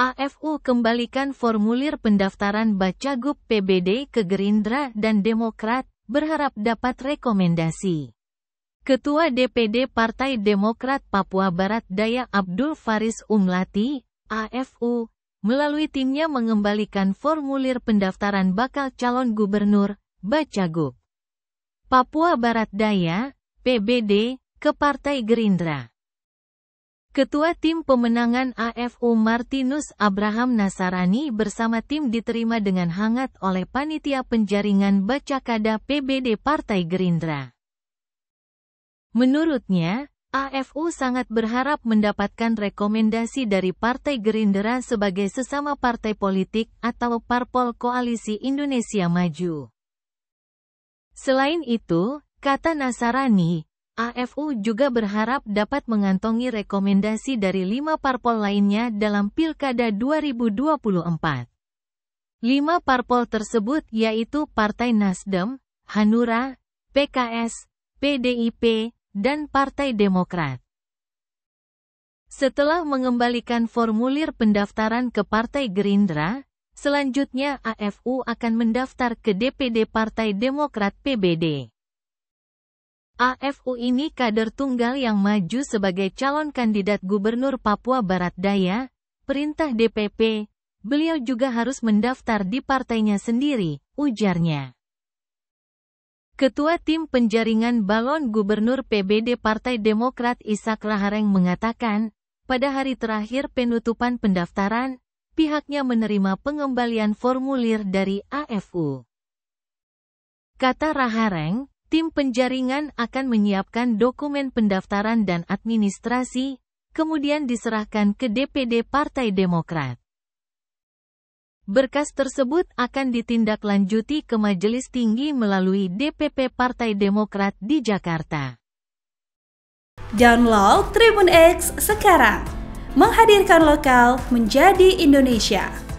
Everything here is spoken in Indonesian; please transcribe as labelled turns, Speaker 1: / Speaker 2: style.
Speaker 1: AFU kembalikan formulir pendaftaran Bacagup PBD ke Gerindra dan Demokrat, berharap dapat rekomendasi. Ketua DPD Partai Demokrat Papua Barat Daya Abdul Faris Umlati, AFU, melalui timnya mengembalikan formulir pendaftaran bakal calon gubernur, Bacagup. Papua Barat Daya, PBD, ke Partai Gerindra. Ketua Tim Pemenangan AFU Martinus Abraham Nasarani bersama tim diterima dengan hangat oleh Panitia Penjaringan Bacakada PBD Partai Gerindra. Menurutnya, AFU sangat berharap mendapatkan rekomendasi dari Partai Gerindra sebagai sesama partai politik atau parpol Koalisi Indonesia Maju. Selain itu, kata Nasarani, AFU juga berharap dapat mengantongi rekomendasi dari lima parpol lainnya dalam Pilkada 2024. Lima parpol tersebut yaitu Partai Nasdem, Hanura, PKS, PDIP, dan Partai Demokrat. Setelah mengembalikan formulir pendaftaran ke Partai Gerindra, selanjutnya AFU akan mendaftar ke DPD Partai Demokrat PBD. AFU ini kader tunggal yang maju sebagai calon kandidat Gubernur Papua Barat Daya, perintah DPP, beliau juga harus mendaftar di partainya sendiri, ujarnya. Ketua Tim Penjaringan Balon Gubernur PBD Partai Demokrat Isak Rahareng mengatakan, pada hari terakhir penutupan pendaftaran, pihaknya menerima pengembalian formulir dari AFU. Kata Rahareng, tim penjaringan akan menyiapkan dokumen pendaftaran dan administrasi, kemudian diserahkan ke DPD Partai Demokrat. Berkas tersebut akan ditindaklanjuti ke Majelis Tinggi melalui DPP Partai Demokrat di Jakarta. Download Tribun X sekarang, menghadirkan lokal menjadi Indonesia.